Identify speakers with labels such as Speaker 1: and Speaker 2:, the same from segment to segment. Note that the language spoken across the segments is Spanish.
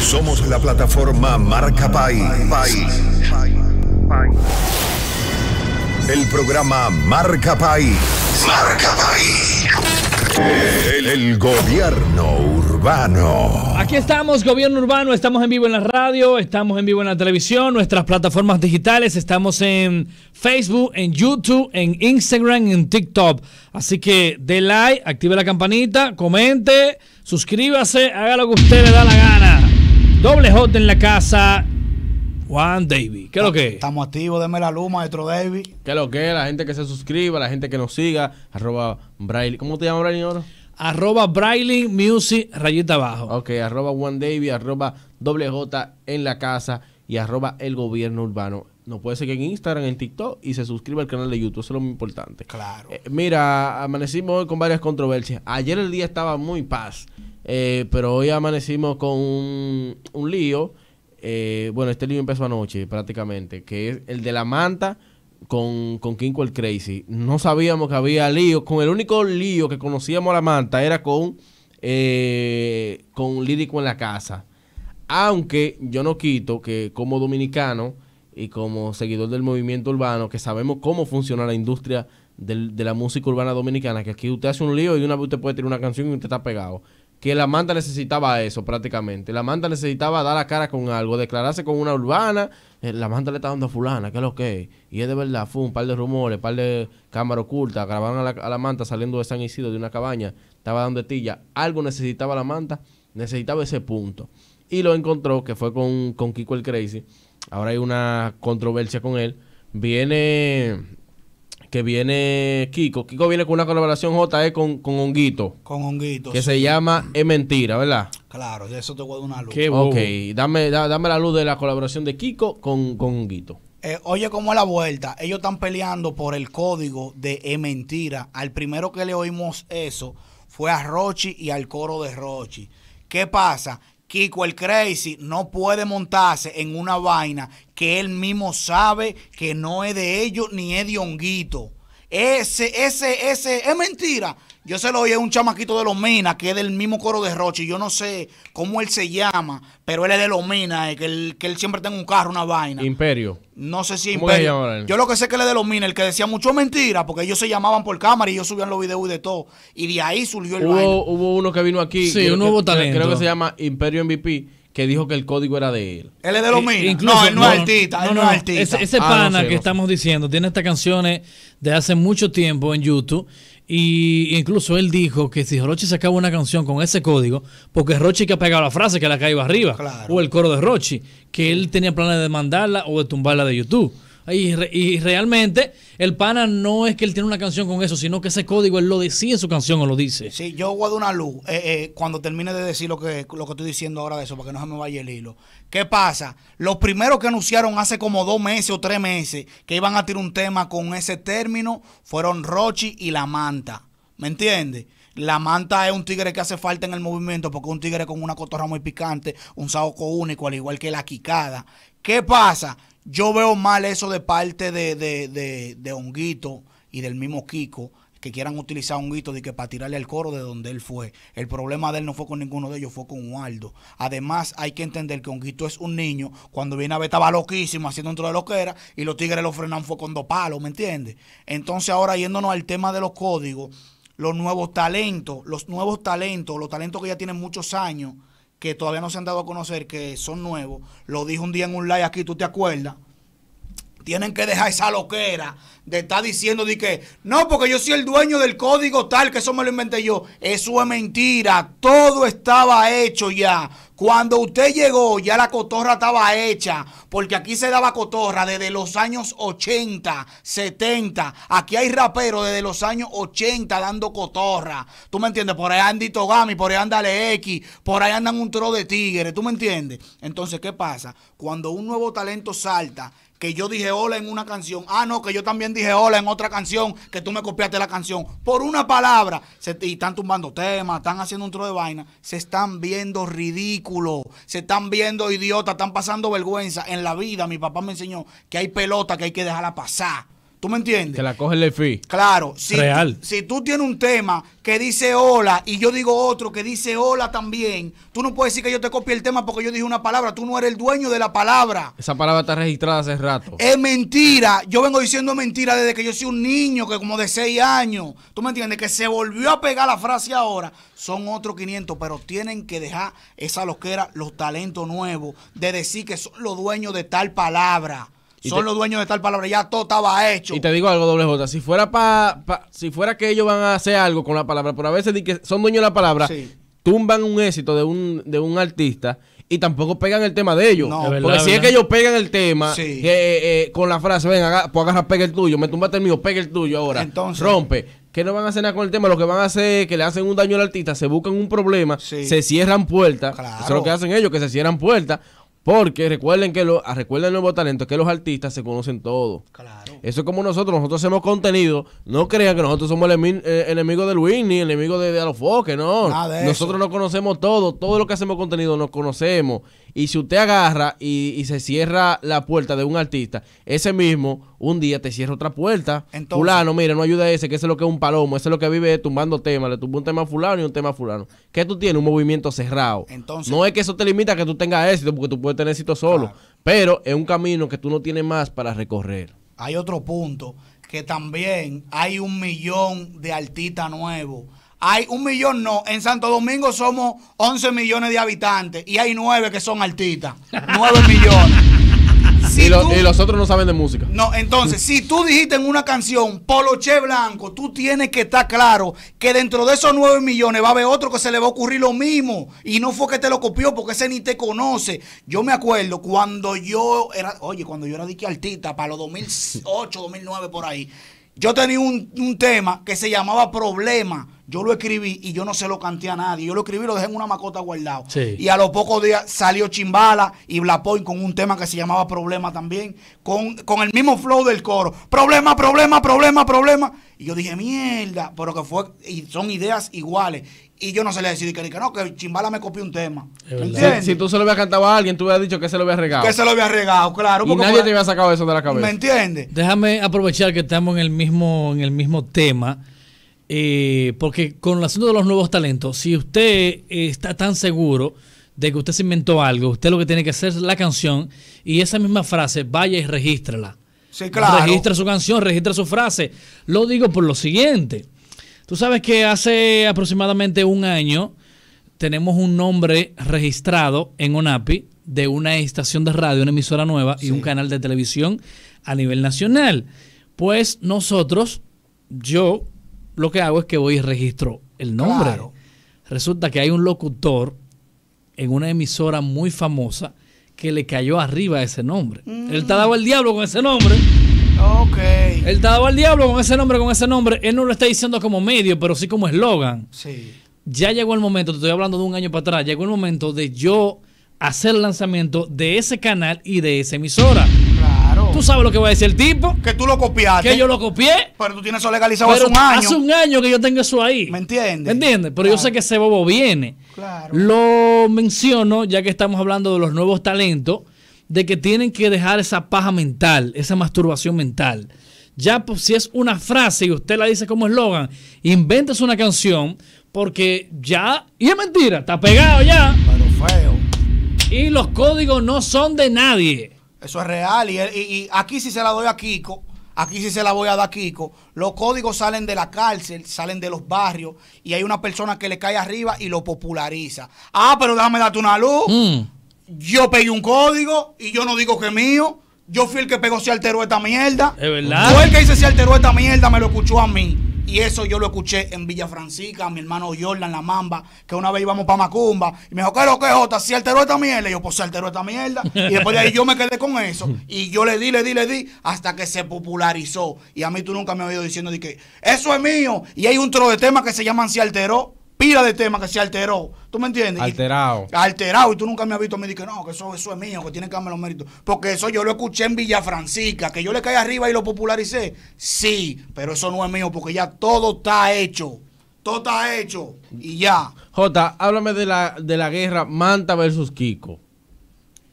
Speaker 1: Somos la plataforma Marca País. El programa Marca País. Marca El, gobierno
Speaker 2: urbano.
Speaker 3: Aquí estamos, gobierno urbano. Estamos en vivo en la radio, estamos en vivo en la televisión, nuestras plataformas digitales. Estamos en Facebook, en YouTube, en Instagram, en TikTok. Así que de like, active la campanita, comente Suscríbase,
Speaker 1: haga lo que usted le da la gana. Doble J en la casa. Juan David, ¿qué es lo que Estamos activos, deme la luma, maestro David.
Speaker 2: ¿Qué es lo que es? La gente que se suscriba, la gente que nos siga, arroba Braille. ¿Cómo te llamas Braille ahora? Arroba Braille Music, rayita abajo. Ok, arroba Juan David, arroba doble J en la casa y arroba el gobierno urbano no puede seguir en Instagram, en TikTok y se suscribe al canal de YouTube. Eso es lo importante. Claro. Eh, mira, amanecimos hoy con varias controversias. Ayer el día estaba muy paz, eh, pero hoy amanecimos con un, lío. Eh, bueno, este lío empezó anoche prácticamente, que es el de la manta con, con Kinko el Crazy. No sabíamos que había lío. Con el único lío que conocíamos a la manta era con, con Lírico en la casa. Aunque yo no quito que como dominicano y como seguidor del movimiento urbano, que sabemos cómo funciona la industria de la música urbana dominicana, que aquí usted hace un lío y una vez usted puede tirar una canción y usted está pegado. Que la manta necesitaba eso prácticamente. La manta necesitaba dar la cara con algo, declararse con una urbana. Eh, la manta le está dando a fulana, que es lo que es. Y es de verdad, fue un par de rumores, un par de cámara oculta. Grabaron a la, manta saliendo de San Isidro de una cabaña. Estaba dando estilla. Algo necesitaba la manta, necesitaba ese punto. Y lo encontró, que fue con, con Kiko el Crazy ahora hay una controversia con él. Viene que viene Kiko. Kiko viene con una colaboración JE con, con Honguito.
Speaker 1: Con Honguito. Que se
Speaker 2: llama E Mentira, ¿verdad?
Speaker 1: Claro, de eso te voy dar una luz. ok,
Speaker 2: dame, la luz de la colaboración de Kiko con, con Honguito.
Speaker 1: Eh, oye, ¿cómo es la vuelta? Ellos están peleando por el código de E Mentira. Al primero que le oímos eso fue a Rochi y al coro de Rochi. ¿Qué pasa? Kiko el Crazy no puede montarse en una vaina que él mismo sabe que no es de ellos ni es de honguito. Ese, ese, ese, es mentira. Yo se lo oí a un chamaquito de los Minas, que es del mismo coro de Roche, yo no sé cómo él se llama, pero él es de los Minas, eh, que, él, que él siempre tenga un carro, una vaina. Imperio. No sé si Imperio. Yo lo que sé que él es de los Minas, el que decía mucho mentira, porque ellos se llamaban por cámara y ellos subían los videos de todo. Y de ahí surgió el hubo, Hubo uno que vino aquí. Sí,
Speaker 2: un nuevo talento. Creo que se llama Imperio MVP que dijo que el código era de él. Él es de los eh, minas. No, él no, es artista. No, es Ese, pana que
Speaker 3: estamos diciendo tiene estas canciones de hace mucho tiempo en YouTube y incluso él dijo que si Rochi sacaba una canción con ese código, porque Rochi que ha pegado la frase que la caído arriba, o el coro de Rochi, que él tenía planes de mandarla o de tumbarla de YouTube. Y, y, realmente el pana no es que él tiene una canción con eso, sino que ese código él lo decía en su canción o lo dice.
Speaker 1: Sí, yo voy a una luz eh, eh, cuando termine de decir lo que, lo que estoy diciendo ahora de eso, para que no se me vaya el hilo. ¿Qué pasa? Los primeros que anunciaron hace como dos meses o tres meses que iban a tirar un tema con ese término fueron Rochi y La Manta. ¿Me entiendes? La manta es un tigre que hace falta en el movimiento porque es un tigre con una cotorra muy picante, un saoco único, al igual que la quicada, ¿Qué pasa? Yo veo mal eso de parte de, de, de, Honguito y del mismo Kiko que quieran utilizar un Honguito de que para tirarle al coro de donde él fue. El problema de él no fue con ninguno de ellos, fue con Waldo. Además, hay que entender que Honguito es un niño. Cuando viene a ver, estaba loquísimo haciendo todo de lo que era y los tigres lo frenan fue con dos palos, ¿me entiendes? Entonces, ahora yéndonos al tema de los códigos, los nuevos talentos, los nuevos talentos, los talentos que ya tienen muchos años que todavía no se han dado a conocer, que son nuevos, lo dijo un día en un live aquí, ¿tú te acuerdas? Tienen que dejar esa loquera de estar diciendo de que no, porque yo soy el dueño del código tal, que eso me lo inventé yo. Eso es mentira. Todo estaba hecho ya. Cuando usted llegó, ya la cotorra estaba hecha, porque aquí se daba cotorra desde los años 80, 70. Aquí hay raperos desde los años 80 dando cotorra. ¿Tú me entiendes? Por ahí anda Togami, por ahí anda X, por ahí andan un tro de tigres. ¿Tú me entiendes? Entonces, ¿qué pasa? Cuando un nuevo talento salta, que yo dije hola en una canción. Ah, no, que yo también dije hola en otra canción, que tú me copiaste la canción. Por una palabra, se, y están tumbando temas, están haciendo un tro de vaina, se están viendo ridículos, se están viendo idiotas, están pasando vergüenza. En la vida, mi papá me enseñó que hay pelota que hay que dejarla pasar. ¿Tú me entiendes? Que la coge el EFI. Claro. Si, Real. Si tú tienes un tema que dice hola y yo digo otro que dice hola también, tú no puedes decir que yo te copié el tema porque yo dije una palabra. Tú no eres el dueño de la palabra.
Speaker 2: Esa palabra está registrada hace rato.
Speaker 1: Es mentira. Yo vengo diciendo mentira desde que yo soy un niño, que como de seis años. ¿Tú me entiendes? Que se volvió a pegar la frase ahora. Son otros 500, pero tienen que dejar esa loquera, los talentos nuevos, de decir que son los dueños de tal palabra son los dueños de tal palabra, ya todo estaba hecho.
Speaker 2: Y te digo algo, doble J, si fuera pa, si fuera que ellos van a hacer algo con la palabra, pero a veces que son dueños de la palabra, tumban un éxito de un, de un artista y tampoco pegan el tema de ellos. porque si es que ellos pegan el tema eh, eh, eh, con la frase, ven, pues agarra, pega el tuyo, me tumbaste el mío, pega el tuyo ahora. rompe. Que no van a hacer nada con el tema, lo que van a hacer es que le hacen un daño al artista, se buscan un problema, se cierran puertas. Eso es lo que hacen ellos, que se cierran puertas porque recuerden que lo, ah, recuerden nuevos talentos que los artistas se conocen todos. Claro. Eso es como nosotros, nosotros hacemos contenido. No crean que nosotros somos el, eh, enemigo del de Luis enemigo enemigo de, de Alofoque, no. Nosotros nos conocemos todo, todo lo que hacemos contenido nos conocemos. Y si usted agarra y, se cierra la puerta de un artista, ese mismo un día te cierra otra puerta. Entonces, fulano, mira, no ayuda a ese, que es lo que es un palomo, ese es lo que vive tumbando temas, le tumba un tema a fulano y un tema a fulano. que tú tienes? Un movimiento cerrado. Entonces, no es que eso te limita a que tú tengas éxito, porque tú puedes tener necesito solo. Pero es un camino que tú no tienes más para recorrer.
Speaker 1: Hay otro punto, que también hay un millón de artistas nuevos. Hay un millón, no. En Santo Domingo somos 11 millones de habitantes y hay nueve que son artistas. 9 millones y,
Speaker 2: los otros no saben de música.
Speaker 1: No, entonces, si tú dijiste en una canción Polo Che Blanco, tú tienes que estar claro que dentro de esos nueve millones va a haber otro que se le va a ocurrir lo mismo. Y no fue que te lo copió porque ese ni te conoce. Yo me acuerdo cuando yo era, oye, cuando yo era dique artista, para los 2008, 2009, por ahí, yo tenía un, un tema que se llamaba Problema yo lo escribí y yo no se lo canté a nadie. Yo lo escribí y lo dejé en una macota guardado. Y a los pocos días salió Chimbala y Blapoin con un tema que se llamaba Problema también, con, con el mismo flow del coro. Problema, problema, problema, problema. Y yo dije, mierda, pero que fue, y son ideas iguales. Y yo no se le decidí que, no, que Chimbala me copió un tema.
Speaker 2: ¿Entiendes? Si, tú se lo hubieras cantado a alguien, tú hubieras dicho que se lo había regado. Que se lo había regado, claro. nadie te había sacado eso de la cabeza. ¿Me
Speaker 3: entiendes? Déjame aprovechar que estamos en el mismo, en el mismo tema eh, porque con el asunto de los nuevos talentos, si usted eh, está tan seguro de que usted se inventó algo, usted lo que tiene que hacer es la canción y esa misma frase, vaya y regístrala.
Speaker 1: Sí, claro. Registra
Speaker 3: su canción, registra su frase. Lo digo por lo siguiente. Tú sabes que hace aproximadamente un año tenemos un nombre registrado en ONAPI de una estación de radio, una emisora nueva y un canal de televisión a nivel nacional. Pues nosotros, yo lo que hago es que voy y registro el nombre. Resulta que hay un locutor en una emisora muy famosa que le cayó arriba ese nombre. Mm. Él te ha dado el diablo con ese nombre. Él te ha dado el diablo con ese nombre, con ese nombre. Él no lo está diciendo como medio, pero sí como eslogan. Sí. Ya llegó el momento, te estoy hablando de un año para atrás, llegó el momento de yo hacer el lanzamiento de ese canal y de esa emisora
Speaker 1: tú sabes lo que va a decir el tipo. Que tú lo copiaste. Que yo lo copié. Pero tú tienes eso legalizado hace un año. Hace
Speaker 3: un año que yo tengo eso ahí. ¿Me entiendes? ¿Me ¿Entiendes? Pero yo sé que ese bobo viene. Claro. Lo menciono, ya que estamos hablando de los nuevos talentos, de que tienen que dejar esa paja mental, esa masturbación mental. Ya pues, si es una frase y usted la dice como eslogan, inventes una canción porque ya... Y es mentira, está pegado ya. Pero feo. Y los códigos no son
Speaker 1: de nadie. Eso es real. Y, aquí si se la doy a Kiko, aquí sí se la voy a dar a Kiko, los códigos salen de la cárcel, salen de los barrios y hay una persona que le cae arriba y lo populariza. Ah, pero déjame darte una luz. Mm. Yo pegué un código y yo no digo que es mío. Yo fui el que pegó, si alteró esta mierda. Es verdad. Fue el que dice si alteró esta mierda, me lo escuchó a mí. Y eso yo lo escuché en Villa Francisca, mi hermano Jordan, la mamba, que una vez íbamos para Macumba. Y me dijo, ¿qué es lo que es Jota? Si alteró esta mierda. Y yo, pues se alteró esta mierda. Y después de ahí yo me quedé con eso. Y yo le di, le di, le di, hasta que se popularizó. Y a mí tú nunca me has oído diciendo de que eso es mío. Y hay un tro de temas que se llaman Si alteró pila de tema que se alteró. ¿Tú me entiendes? Alterado. alterado. Y tú nunca me has visto me mí que no, que eso, es mío, que tiene que darme los méritos. Porque eso yo lo escuché en Villa que yo le caí arriba y lo popularicé. Sí, pero eso no es mío, porque ya todo está hecho. Todo está hecho. Y ya.
Speaker 2: Jota, háblame de la, guerra Manta versus Kiko.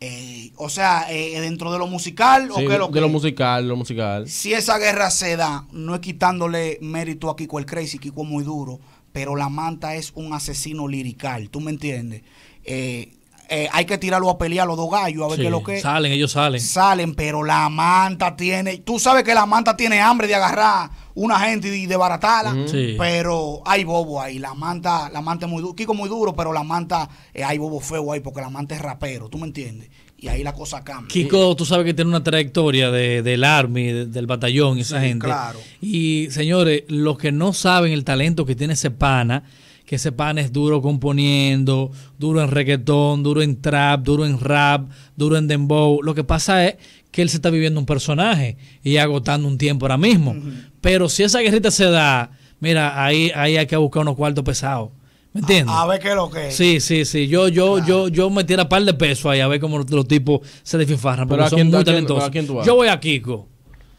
Speaker 1: Eh, o sea, eh, dentro de lo musical o qué lo De lo
Speaker 2: musical, lo musical. Si
Speaker 1: esa guerra se da, no es quitándole mérito a Kiko el Crazy, Kiko es muy duro pero La Manta es un asesino lirical, ¿tú me entiendes? Eh, eh, hay que tirarlo a pelear a los dos gallos a ver qué es lo que. Salen, ellos salen. Salen, pero la manta tiene. Tú sabes que la manta tiene hambre de agarrar una gente y de baratala Pero hay bobo ahí. La manta, la manta es muy duro. Kiko muy duro, pero la manta eh, hay bobo feo ahí porque la manta es rapero. ¿Tú me entiendes? y ahí la cosa cambia. Kiko,
Speaker 3: tú sabes que tiene una trayectoria del Army, del batallón, esa gente. Claro. Y señores, los que no saben el talento que tiene ese pana, que ese pana es duro componiendo, duro en reggaetón, duro en trap, duro en rap, duro en dembow. Lo que pasa es que él se está viviendo un personaje y agotando un tiempo ahora mismo. Pero si esa guerrita se da, mira, ahí, ahí hay que buscar unos cuartos pesados
Speaker 1: ¿Me entiendes? A, ver qué es lo que
Speaker 3: es. Sí, sí, sí. Yo, yo, yo, yo me par de pesos ahí a ver cómo los, tipos se desfifarran, pero son muy talentosos. yo voy a Kiko.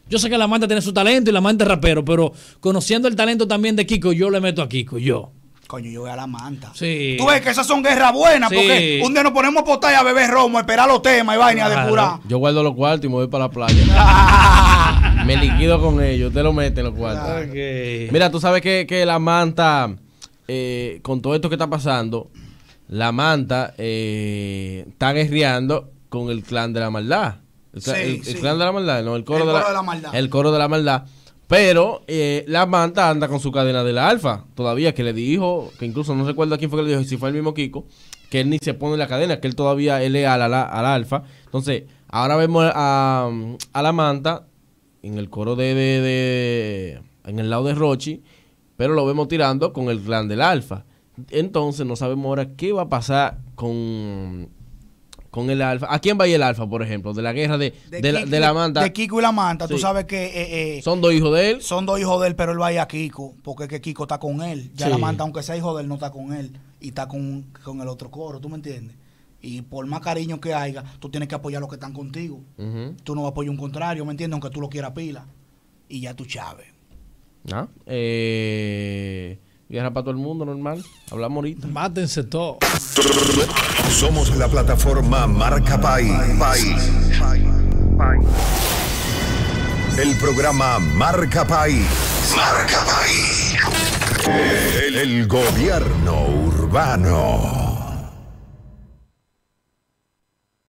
Speaker 3: Yo sé que la manta tiene su talento y la manta es rapero, pero conociendo el talento también de Kiko, yo le meto a Kiko, yo.
Speaker 1: Coño, yo voy a la manta. Sí. Tú ves que esas son guerras buenas, porque un día nos ponemos a y a beber romo, a esperar los temas y vaina de pura. Yo
Speaker 2: guardo los cuartos y me voy para la playa. me liquido con ellos, te lo meten los cuartos. Mira, tú sabes que, que la manta eh, con todo esto que está pasando, la manta eh, está guerreando con el clan de la maldad. El, clan de la maldad, no, el coro, de, la, maldad. Pero eh, la manta anda con su cadena de la alfa todavía, que le dijo, que incluso no recuerdo a quién fue que le dijo, si fue el mismo Kiko, que él ni se pone la cadena, que él todavía es leal a la alfa. Entonces, ahora vemos a, la manta en el coro de, de en el lado de Rochi pero lo vemos tirando con el clan del Alfa. Entonces no sabemos ahora qué va a pasar con, con el Alfa. ¿A quién va a ir el Alfa, por ejemplo? De la guerra de, la, Manta. De Kiko
Speaker 1: y la Manta. Tú sabes que... Eh, eh, son dos hijos de él. Son dos hijos de él, pero él va a ir a Kiko, porque es que Kiko está con él. Ya la Manta, aunque sea hijo de él, no está con él. Y está con, con el otro coro, ¿tú me entiendes? Y por más cariño que haya, tú tienes que apoyar a los que están contigo. Tú no vas a apoyar un contrario, ¿me entiendes? Aunque tú lo quieras pila. Y ya tú chaves
Speaker 2: no ¿Ah? Eh, para todo el mundo, normal. Hablamos ahorita. Mátense todos.
Speaker 1: Somos la plataforma Marca País. El programa Marca País. el gobierno urbano.